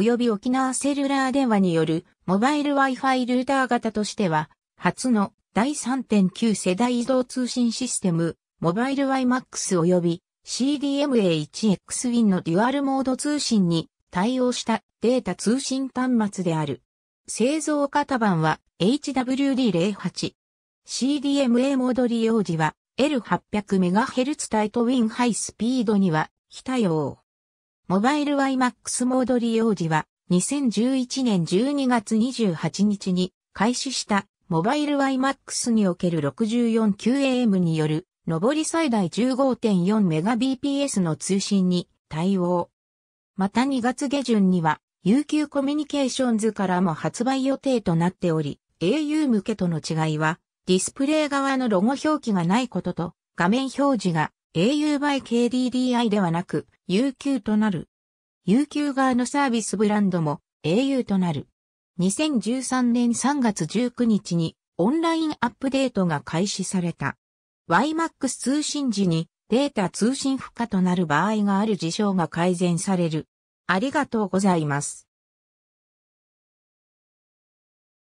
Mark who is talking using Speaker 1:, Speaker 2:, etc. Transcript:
Speaker 1: 及び沖縄セルラー電話によるモバイル Wi-Fi ルーター型としては、初の第3.9世代移動通信システム、モバイル YMAX 及び CDMA1XWIN のデュアルモード通信に対応したデータ通信端末である。製造型番は HWD08。CDMA モード利用時は L800MHz 帯と w i ンハイスピードには非対応。モバイル YMAX モード利用時は2011年12月28日に開始したモバイル YMAX における 64QAM による上り最大 15.4Mbps の通信に対応。また2月下旬には UQ コミュニケーションズからも発売予定となっており、au 向けとの違いはディスプレイ側のロゴ表記がないことと画面表示が au by KDDI ではなく UQ となる。UQ 側のサービスブランドも au となる。2013年3月19日にオンラインアップデートが開始された。YMAX 通信時にデータ通信不可となる場合がある事象が改善される。ありがとうございます。